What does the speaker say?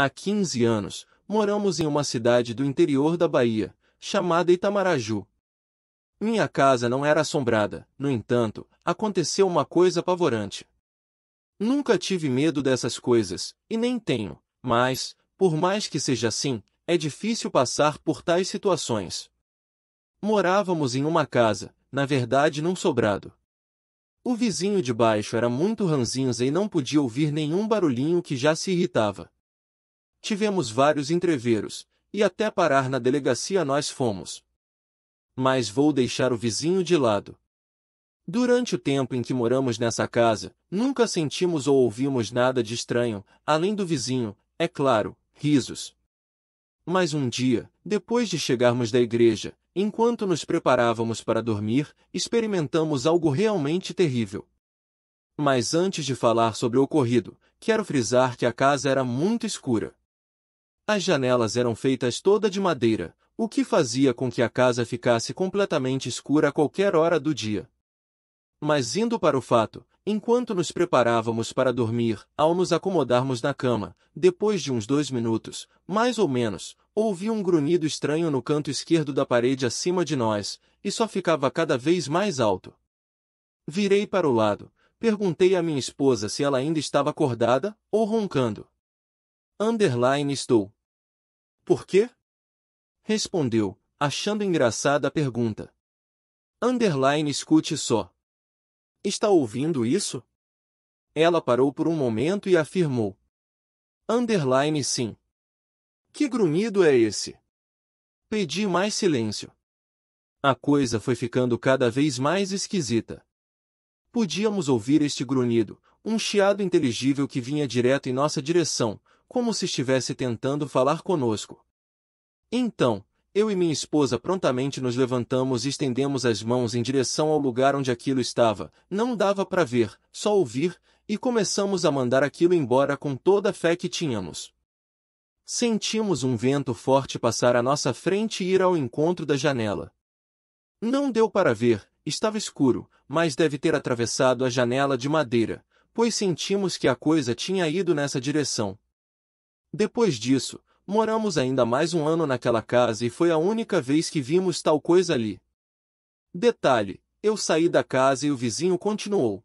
Há 15 anos, moramos em uma cidade do interior da Bahia, chamada Itamaraju. Minha casa não era assombrada, no entanto, aconteceu uma coisa apavorante. Nunca tive medo dessas coisas, e nem tenho, mas, por mais que seja assim, é difícil passar por tais situações. Morávamos em uma casa, na verdade num sobrado. O vizinho de baixo era muito ranzinza e não podia ouvir nenhum barulhinho que já se irritava. Tivemos vários entreveros, e até parar na delegacia nós fomos. Mas vou deixar o vizinho de lado. Durante o tempo em que moramos nessa casa, nunca sentimos ou ouvimos nada de estranho, além do vizinho, é claro, risos. Mas um dia, depois de chegarmos da igreja, enquanto nos preparávamos para dormir, experimentamos algo realmente terrível. Mas antes de falar sobre o ocorrido, quero frisar que a casa era muito escura. As janelas eram feitas toda de madeira, o que fazia com que a casa ficasse completamente escura a qualquer hora do dia. Mas indo para o fato, enquanto nos preparávamos para dormir, ao nos acomodarmos na cama, depois de uns dois minutos, mais ou menos, ouvi um grunhido estranho no canto esquerdo da parede acima de nós, e só ficava cada vez mais alto. Virei para o lado, perguntei à minha esposa se ela ainda estava acordada ou roncando. Underline estou, por quê? Respondeu, achando engraçada a pergunta. Underline escute só. Está ouvindo isso? Ela parou por um momento e afirmou. Underline sim. Que grunhido é esse? Pedi mais silêncio. A coisa foi ficando cada vez mais esquisita. Podíamos ouvir este grunhido, um chiado inteligível que vinha direto em nossa direção, como se estivesse tentando falar conosco. Então, eu e minha esposa prontamente nos levantamos e estendemos as mãos em direção ao lugar onde aquilo estava, não dava para ver, só ouvir, e começamos a mandar aquilo embora com toda a fé que tínhamos. Sentimos um vento forte passar à nossa frente e ir ao encontro da janela. Não deu para ver, estava escuro, mas deve ter atravessado a janela de madeira, pois sentimos que a coisa tinha ido nessa direção. Depois disso, moramos ainda mais um ano naquela casa e foi a única vez que vimos tal coisa ali. Detalhe: eu saí da casa e o vizinho continuou.